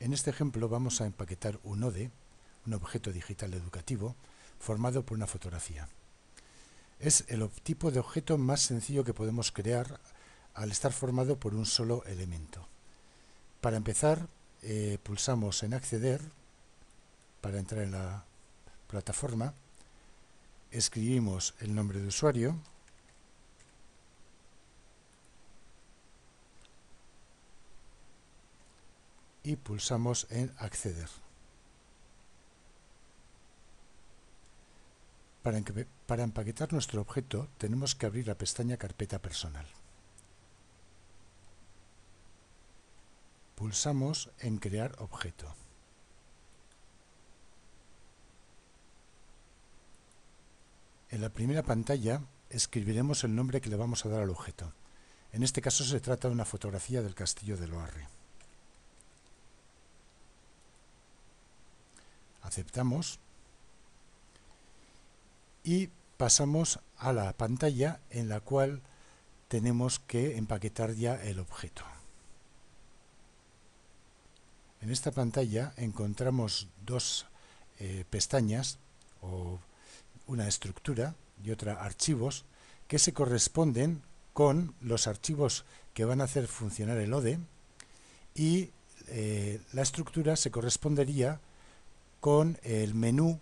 En este ejemplo vamos a empaquetar un ODE, un objeto digital educativo, formado por una fotografía. Es el tipo de objeto más sencillo que podemos crear al estar formado por un solo elemento. Para empezar, eh, pulsamos en acceder para entrar en la plataforma, escribimos el nombre de usuario, y pulsamos en acceder. Para, empaquetar nuestro objeto tenemos que abrir la pestaña Carpeta Personal. Pulsamos en Crear objeto. En la primera pantalla escribiremos el nombre que le vamos a dar al objeto. En este caso se trata de una fotografía del castillo de Loarre. aceptamos y pasamos a la pantalla en la cual tenemos que empaquetar ya el objeto. En esta pantalla encontramos dos eh, pestañas o una estructura y otra archivos que se corresponden con los archivos que van a hacer funcionar el ODE y eh, la estructura se correspondería con el menú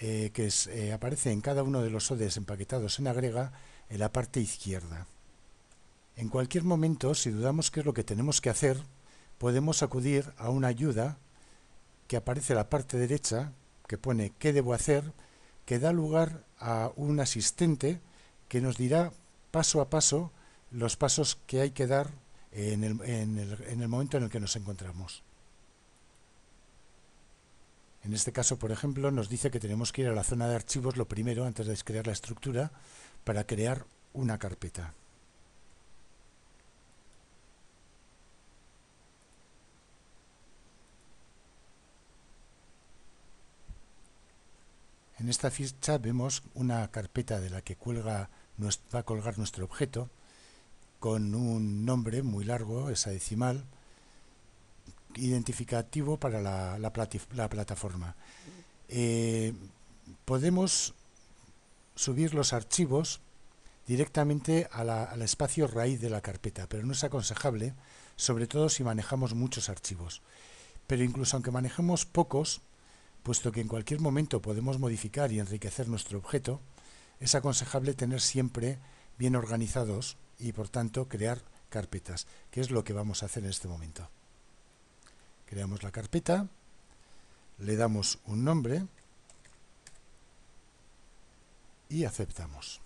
eh, que eh, aparece en cada uno de los ODEs empaquetados en agrega en la parte izquierda. En cualquier momento, si dudamos qué es lo que tenemos que hacer, podemos acudir a una ayuda que aparece en la parte derecha, que pone qué debo hacer, que da lugar a un asistente que nos dirá paso a paso los pasos que hay que dar en el momento en el que nos encontramos. En este caso, por ejemplo, nos dice que tenemos que ir a la zona de archivos lo primero, antes de crear la estructura, para crear una carpeta. En esta ficha vemos una carpeta de la que cuelga, va a colgar nuestro objeto con un nombre muy largo, esa decimal, identificativo para la, plataforma. Eh, podemos subir los archivos directamente al espacio raíz de la carpeta, pero no es aconsejable, sobre todo si manejamos muchos archivos. Pero incluso aunque manejemos pocos, puesto que en cualquier momento podemos modificar y enriquecer nuestro objeto, es aconsejable tener siempre bien organizados y por tanto crear carpetas, que es lo que vamos a hacer en este momento creamos la carpeta, le damos un nombre y aceptamos.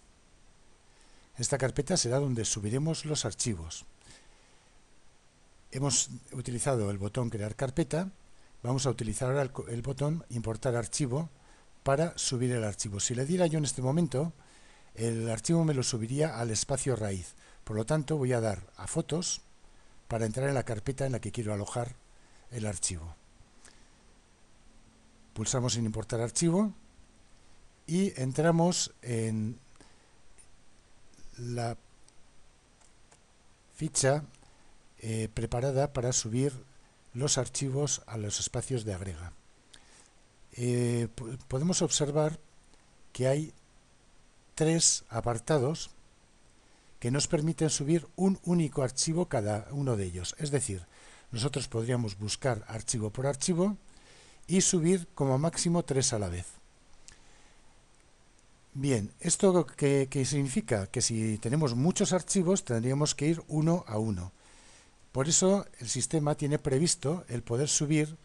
Esta carpeta será donde subiremos los archivos. Hemos utilizado el botón crear carpeta, vamos a utilizar ahora el, botón importar archivo para subir el archivo. Si le diera yo en este momento, el archivo me lo subiría al espacio raíz. Por lo tanto, voy a dar a fotos para entrar en la carpeta en la que quiero alojar el archivo. Pulsamos en importar archivo y entramos en la ficha eh, preparada para subir los archivos a los espacios de agrega. Eh, podemos observar que hay tres apartados que nos permiten subir un único archivo cada uno de ellos. Es decir, nosotros podríamos buscar archivo por archivo y subir como máximo tres a la vez. Bien, ¿esto qué, significa? Que si tenemos muchos archivos tendríamos que ir uno a uno. Por eso el sistema tiene previsto el poder subir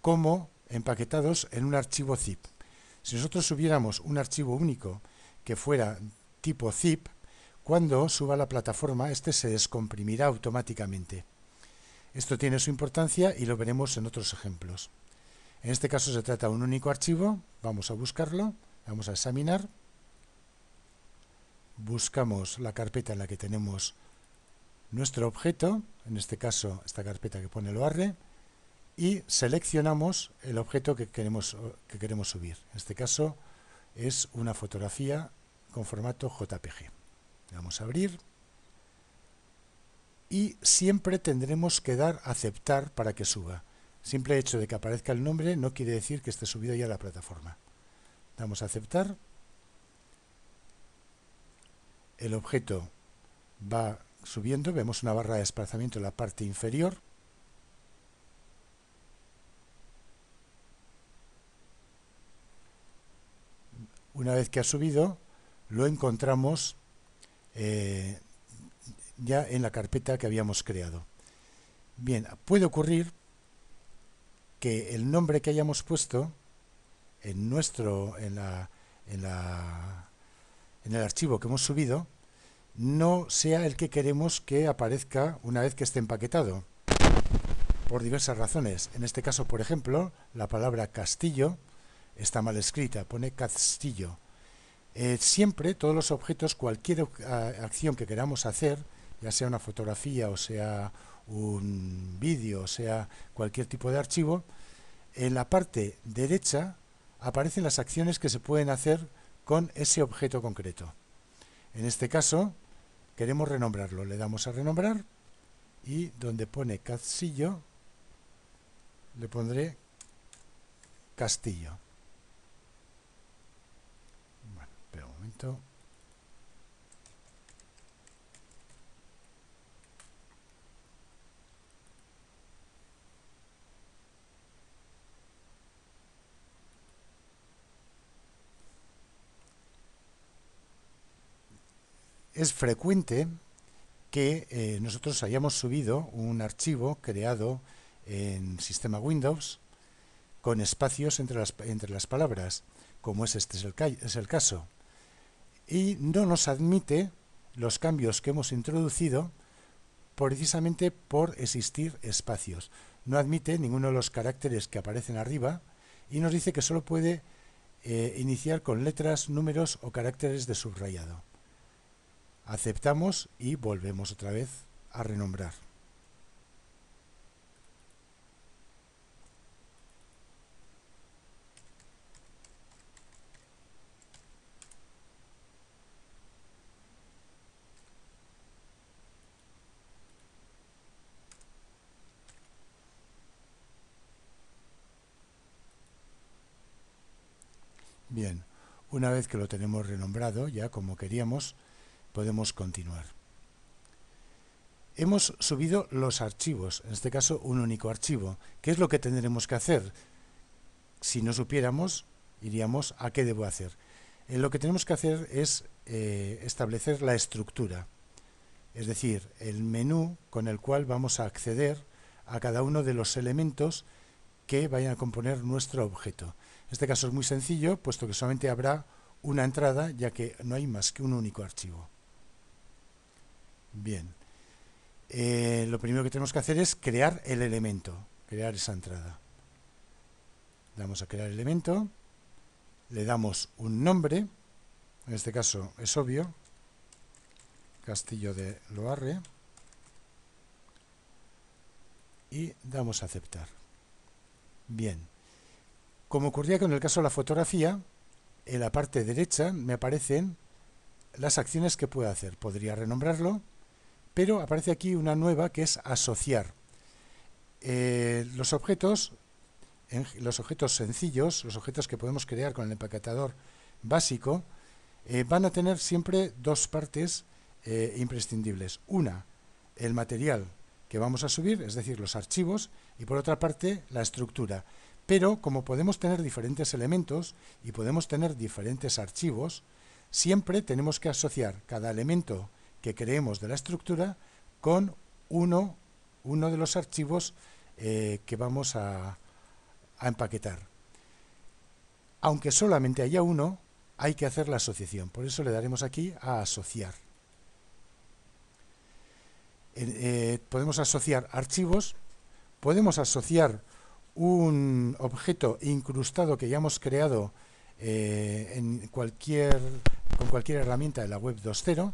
como empaquetados en un archivo zip. Si nosotros subiéramos un archivo único que fuera tipo zip, cuando suba la plataforma este se descomprimirá automáticamente. Esto tiene su importancia y lo veremos en otros ejemplos. En este caso se trata de un único archivo, vamos a buscarlo, vamos a examinar, buscamos la carpeta en la que tenemos nuestro objeto, en este caso esta carpeta que pone el barre, y seleccionamos el objeto que queremos, que queremos subir. En este caso es una fotografía con formato JPG. vamos a abrir y siempre tendremos que dar aceptar para que suba. Simple hecho de que aparezca el nombre no quiere decir que esté subido ya a la plataforma. Damos a aceptar. El objeto va subiendo, vemos una barra de desplazamiento en la parte inferior. Una vez que ha subido, lo encontramos eh, ya en la carpeta que habíamos creado. Bien, puede ocurrir que el nombre que hayamos puesto en nuestro en la, en la en el archivo que hemos subido no sea el que queremos que aparezca una vez que esté empaquetado por diversas razones. En este caso, por ejemplo, la palabra castillo está mal escrita, pone castillo. Eh, siempre todos los objetos, cualquier acción que queramos hacer, ya sea una fotografía o sea un vídeo o sea cualquier tipo de archivo, en la parte derecha aparecen las acciones que se pueden hacer con ese objeto concreto. En este caso queremos renombrarlo, le damos a renombrar y donde pone castillo le pondré Castillo. un momento. es frecuente que eh, nosotros hayamos subido un archivo creado en sistema Windows con espacios entre las, entre las palabras, como es este es el, es el caso. Y no nos admite los cambios que hemos introducido precisamente por existir espacios. No admite ninguno de los caracteres que aparecen arriba y nos dice que solo puede eh, iniciar con letras, números o caracteres de subrayado aceptamos y volvemos otra vez a renombrar. Bien, una vez que lo tenemos renombrado ya como queríamos, podemos continuar. Hemos subido los archivos, en este caso un único archivo. ¿Qué es lo que tendremos que hacer? Si no supiéramos, iríamos a qué debo hacer. Eh, lo que tenemos que hacer es eh, establecer la estructura, es decir, el menú con el cual vamos a acceder a cada uno de los elementos que vayan a componer nuestro objeto. En este caso es muy sencillo, puesto que solamente habrá una entrada, ya que no hay más que un único archivo. Bien. Eh, lo primero que tenemos que hacer es crear el elemento, crear esa entrada. Damos a crear elemento, le damos un nombre, en este caso es obvio, Castillo de Loarre, y damos a aceptar. Bien. Como ocurría con el caso de la fotografía, en la parte derecha me aparecen las acciones que puedo hacer. Podría renombrarlo, pero aparece aquí una nueva que es asociar. Eh, los objetos, en, los objetos sencillos, los objetos que podemos crear con el empaquetador básico, eh, van a tener siempre dos partes eh, imprescindibles. Una, el material que vamos a subir, es decir, los archivos, y por otra parte, la estructura. Pero como podemos tener diferentes elementos y podemos tener diferentes archivos, siempre tenemos que asociar cada elemento que creemos de la estructura con uno, uno de los archivos eh, que vamos a, empaquetar. Aunque solamente haya uno, hay que hacer la asociación. Por eso le daremos aquí a asociar. Eh, podemos asociar archivos, podemos asociar un objeto incrustado que ya hemos creado eh, en cualquier, con cualquier herramienta de la web 2.0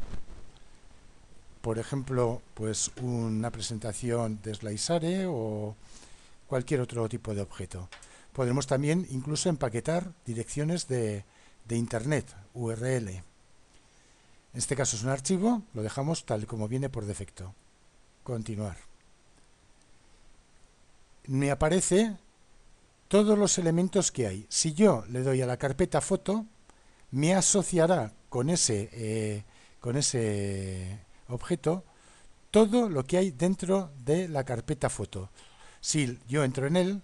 por ejemplo, pues una presentación de o cualquier otro tipo de objeto. Podremos también incluso empaquetar direcciones de, Internet, URL. En este caso es un archivo, lo dejamos tal como viene por defecto. Continuar. Me aparece todos los elementos que hay. Si yo le doy a la carpeta foto, me asociará con ese, eh, con ese objeto, todo lo que hay dentro de la carpeta foto. Si yo entro en él,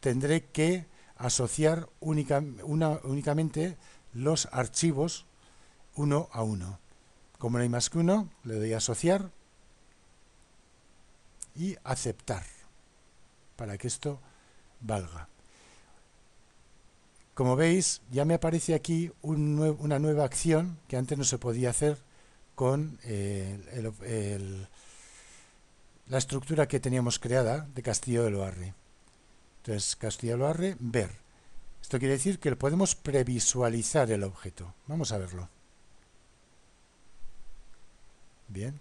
tendré que asociar única, una, únicamente los archivos uno a uno. Como no hay más que uno, le doy a asociar y aceptar para que esto valga. Como veis, ya me aparece aquí una nueva acción que antes no se podía hacer con eh, la estructura que teníamos creada de Castillo de Loarre. Entonces, Castillo de Loarre, ver. Esto quiere decir que podemos previsualizar el objeto. Vamos a verlo. Bien.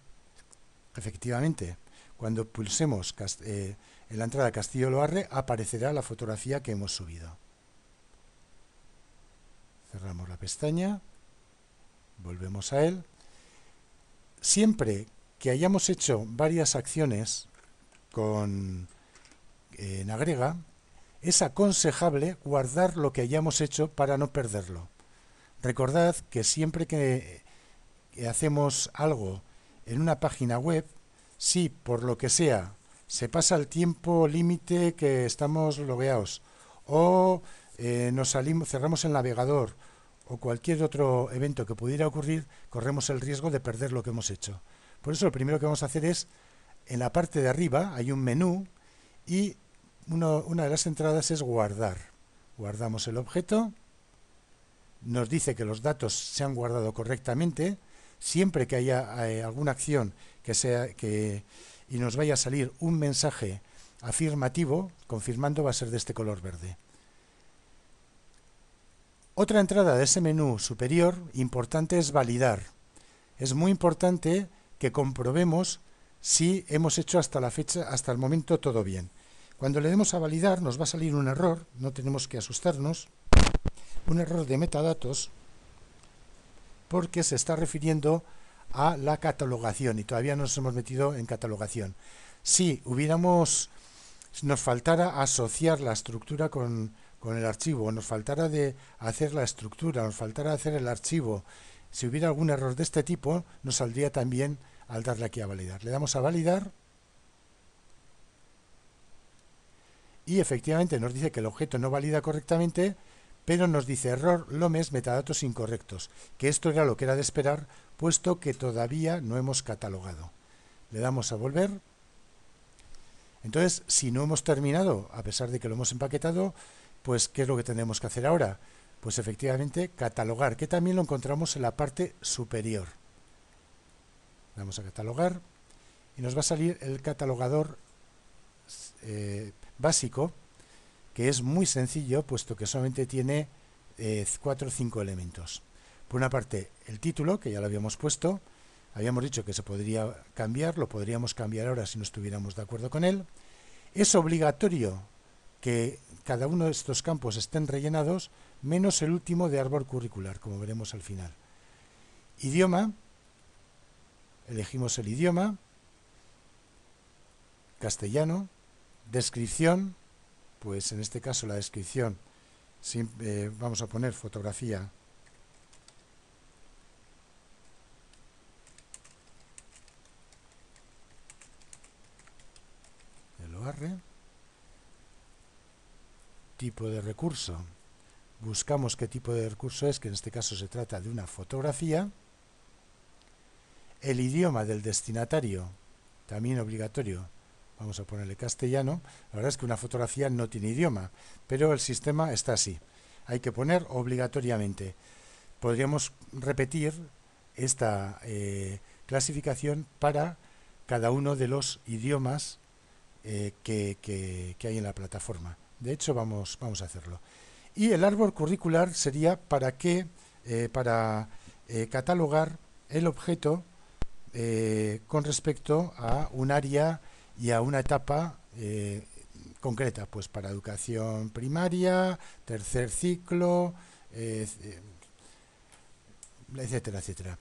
Efectivamente, cuando pulsemos eh, en la entrada Castillo de Loarre aparecerá la fotografía que hemos subido. Cerramos la pestaña, volvemos a él, siempre que hayamos hecho varias acciones con, en eh, agrega, es aconsejable guardar lo que hayamos hecho para no perderlo. Recordad que siempre que, hacemos algo en una página web, si por lo que sea se pasa el tiempo límite que estamos logueados o eh, nos salimos, cerramos el navegador o cualquier otro evento que pudiera ocurrir, corremos el riesgo de perder lo que hemos hecho. Por eso lo primero que vamos a hacer es, en la parte de arriba hay un menú y una de las entradas es guardar. Guardamos el objeto, nos dice que los datos se han guardado correctamente, siempre que haya eh, alguna acción que sea que y nos vaya a salir un mensaje afirmativo confirmando va a ser de este color verde. Otra entrada de ese menú superior importante es validar. Es muy importante que comprobemos si hemos hecho hasta la fecha, hasta el momento todo bien. Cuando le demos a validar nos va a salir un error, no tenemos que asustarnos, un error de metadatos porque se está refiriendo a la catalogación y todavía no nos hemos metido en catalogación. Si hubiéramos, nos faltara asociar la estructura con con el archivo, nos faltará de hacer la estructura, nos faltará hacer el archivo, si hubiera algún error de este tipo, nos saldría también al darle aquí a validar. Le damos a validar y efectivamente nos dice que el objeto no valida correctamente, pero nos dice error Lomes metadatos incorrectos, que esto era lo que era de esperar, puesto que todavía no hemos catalogado. Le damos a volver. Entonces, si no hemos terminado, a pesar de que lo hemos empaquetado, pues, ¿qué es lo que tenemos que hacer ahora? Pues efectivamente, catalogar, que también lo encontramos en la parte superior. Vamos a catalogar y nos va a salir el catalogador eh, básico, que es muy sencillo, puesto que solamente tiene eh, cuatro o cinco elementos. Por una parte, el título, que ya lo habíamos puesto, habíamos dicho que se podría cambiar, lo podríamos cambiar ahora si no estuviéramos de acuerdo con él. Es obligatorio que cada uno de estos campos estén rellenados, menos el último de árbol curricular, como veremos al final. Idioma, elegimos el idioma, castellano, descripción, pues en este caso la descripción, eh, vamos a poner fotografía el tipo de recurso. Buscamos qué tipo de recurso es, que en este caso se trata de una fotografía. El idioma del destinatario, también obligatorio. Vamos a ponerle castellano. La verdad es que una fotografía no tiene idioma, pero el sistema está así. Hay que poner obligatoriamente. Podríamos repetir esta eh, clasificación para cada uno de los idiomas eh, que hay en la plataforma. De hecho, vamos, vamos a hacerlo. Y el árbol curricular sería para qué, eh, para eh, catalogar el objeto eh, con respecto a un área y a una etapa concreta, pues para educación primaria, tercer ciclo, etcétera, etcétera.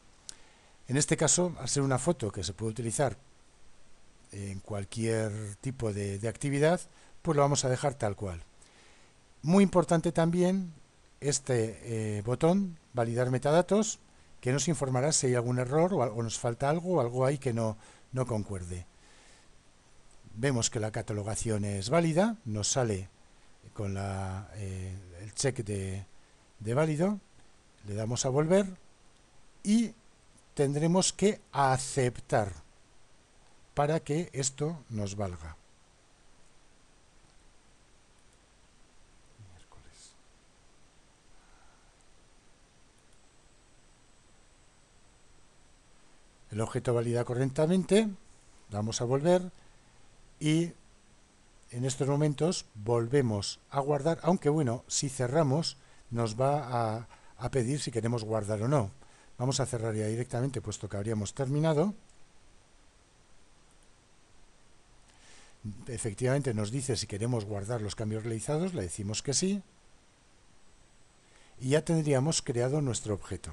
En este caso, al ser una foto que se puede utilizar en cualquier tipo de actividad, pues lo vamos a dejar tal cual. Muy importante también este eh, botón, validar metadatos, que nos informará si hay algún error o, nos falta algo o algo ahí que no, no concuerde. Vemos que la catalogación es válida, nos sale con eh, el check de, de válido, le damos a volver y tendremos que aceptar para que esto nos valga. El objeto valida correctamente, vamos a volver y en estos momentos volvemos a guardar, aunque bueno, si cerramos nos va a, a pedir si queremos guardar o no. Vamos a cerrar ya directamente puesto que habríamos terminado. Efectivamente nos dice si queremos guardar los cambios realizados, le decimos que sí. Y ya tendríamos creado nuestro objeto.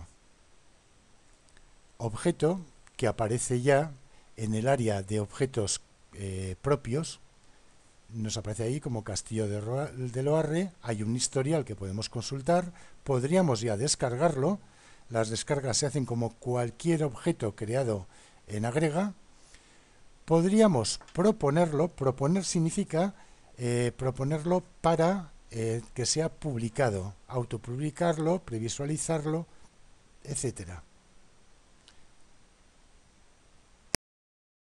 Objeto que aparece ya en el área de objetos eh, propios. Nos aparece ahí como Castillo de, Loarre. Hay un historial que podemos consultar. Podríamos ya descargarlo. Las descargas se hacen como cualquier objeto creado en agrega. Podríamos proponerlo. Proponer significa eh, proponerlo para eh, que sea publicado, autopublicarlo, previsualizarlo, etcétera.